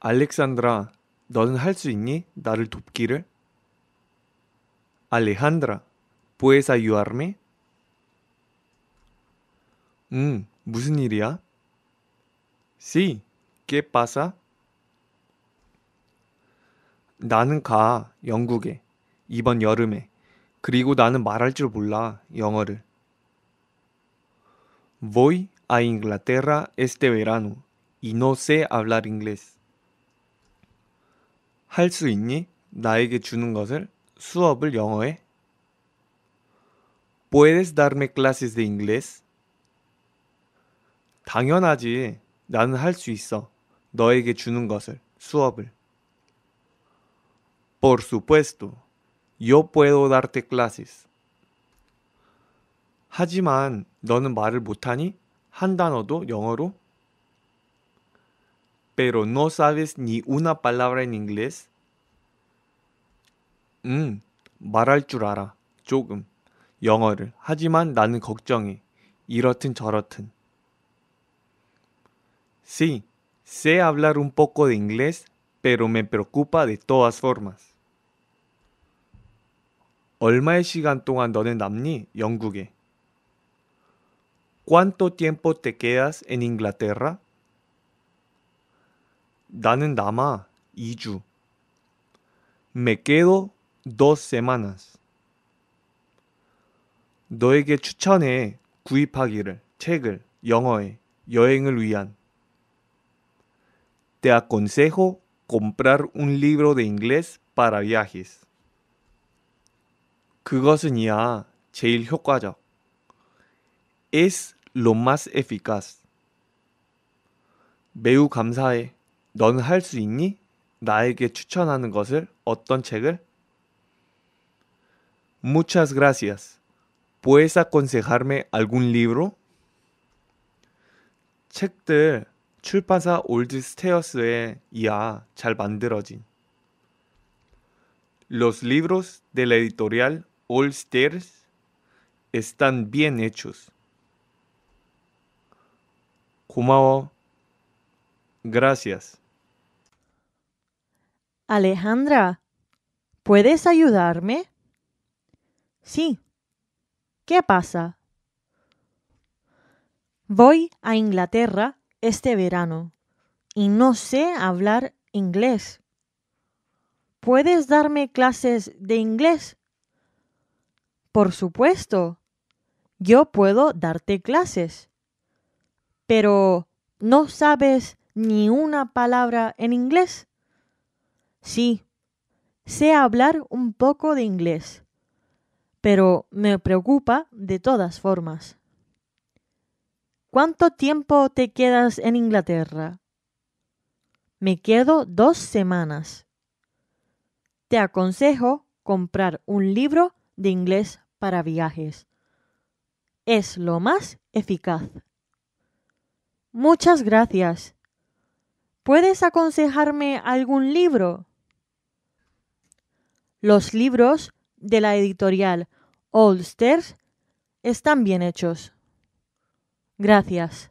알렉산드라, 너는 할수 있니? 나를 돕기를? 알레한드라, ¿puedes ayudarme? 음, 무슨 일이야? Sí, ¿qué pasa? 나는 가, 영국에. 이번 여름에. 그리고 나는 말할 줄 몰라, 영어를. Voy a Inglaterra este verano y no sé hablar inglés. 할수 있니? 나에게 주는 것을 수업을 영어에 ¿Puedes darme clases de inglés? 당연하지. 나는 할 수 있어. 너에게 주는 것을 수업을. Por supuesto. Yo puedo darte clases. 하지만 너는 말을 못하니 한 단어도 영어로 pero no sabes ni una palabra en inglés? 응, 말할 줄 알아. 조금. 영어를. 하지만 나는 걱정해. 이렇든 저렇든. Sí, sé hablar un poco de inglés, pero me preocupa de todas formas. 얼마의 시간 동안 너는 남니? 영국에. ¿Cuánto tiempo te quedas en Inglaterra? 나는 남아 2주. Me quedo dos semanas. 너에게 추천해 구입하기를 책을 영어에 여행을 위한. Te aconsejo comprar un libro de inglés para viajes. 그것은 이야 제일 효과적. Es lo más eficaz. 매우 감사해. 넌할수 있니? 나에게 추천하는 것을 어떤 책을? Muchas gracias. ¿Puedes aconsejarme algún libro? 책들 출판사 올드 스테어스의 이하 잘 만들어진 Los libros de la editorial Old Stairs están bien hechos. 고마워. Gracias. Alejandra, ¿puedes ayudarme? Sí. ¿Qué pasa? Voy a Inglaterra este verano y no sé hablar inglés. ¿Puedes darme clases de inglés? Por supuesto, yo puedo darte clases. Pero, ¿no sabes ni una palabra en inglés? Sí, sé hablar un poco de inglés, pero me preocupa de todas formas. ¿Cuánto tiempo te quedas en Inglaterra? Me quedo dos semanas. Te aconsejo comprar un libro de inglés para viajes. Es lo más eficaz. Muchas gracias. ¿Puedes aconsejarme algún libro? Los libros de la editorial Oldsters están bien hechos. Gracias.